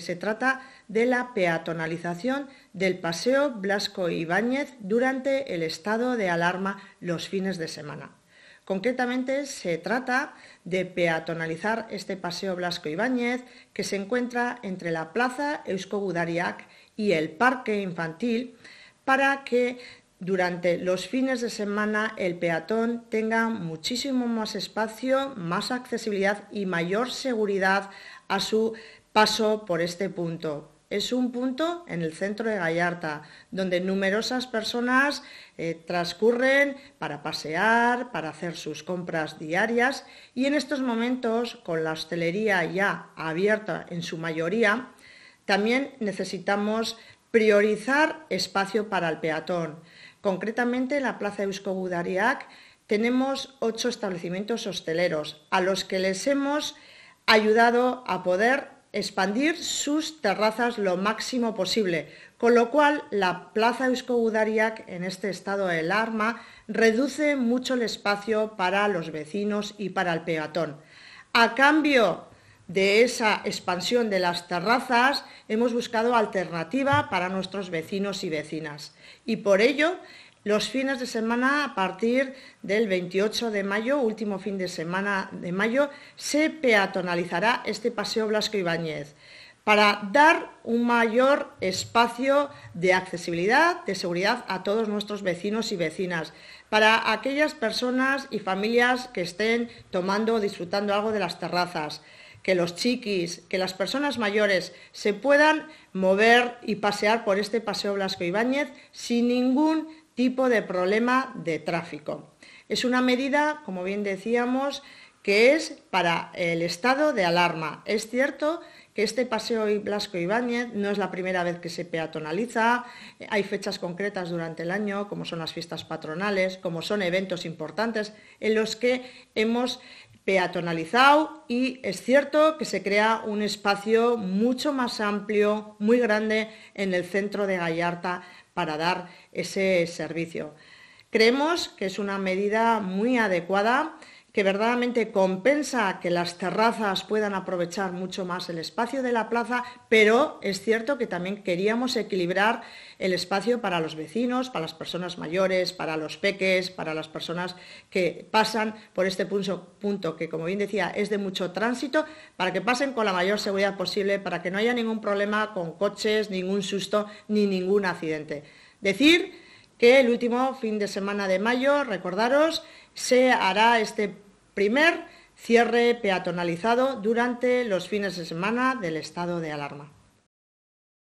Se trata de la peatonalización del Paseo Blasco Ibáñez durante el estado de alarma los fines de semana. Concretamente se trata de peatonalizar este Paseo Blasco Ibáñez que se encuentra entre la Plaza Eusko y el Parque Infantil para que durante los fines de semana el peatón tenga muchísimo más espacio, más accesibilidad y mayor seguridad a su Paso por este punto. Es un punto en el centro de Gallarta, donde numerosas personas eh, transcurren para pasear, para hacer sus compras diarias y en estos momentos, con la hostelería ya abierta en su mayoría, también necesitamos priorizar espacio para el peatón. Concretamente, en la Plaza de Gudariac tenemos ocho establecimientos hosteleros a los que les hemos ayudado a poder expandir sus terrazas lo máximo posible, con lo cual la plaza Eusko en este estado de alarma reduce mucho el espacio para los vecinos y para el peatón. A cambio de esa expansión de las terrazas, hemos buscado alternativa para nuestros vecinos y vecinas. Y por ello los fines de semana a partir del 28 de mayo, último fin de semana de mayo, se peatonalizará este paseo Blasco Ibáñez para dar un mayor espacio de accesibilidad, de seguridad a todos nuestros vecinos y vecinas, para aquellas personas y familias que estén tomando o disfrutando algo de las terrazas, que los chiquis, que las personas mayores se puedan mover y pasear por este Paseo Blasco Ibáñez sin ningún tipo de problema de tráfico. Es una medida, como bien decíamos, que es para el estado de alarma. Es cierto que este paseo Blasco Ibáñez no es la primera vez que se peatonaliza, hay fechas concretas durante el año, como son las fiestas patronales, como son eventos importantes en los que hemos peatonalizado y es cierto que se crea un espacio mucho más amplio, muy grande en el centro de Gallarta para dar ese servicio. Creemos que es una medida muy adecuada que verdaderamente compensa que las terrazas puedan aprovechar mucho más el espacio de la plaza, pero es cierto que también queríamos equilibrar el espacio para los vecinos, para las personas mayores, para los peques, para las personas que pasan por este punto, que, como bien decía, es de mucho tránsito, para que pasen con la mayor seguridad posible, para que no haya ningún problema con coches, ningún susto ni ningún accidente. Decir que el último fin de semana de mayo, recordaros, se hará este primer cierre peatonalizado durante los fines de semana del estado de alarma.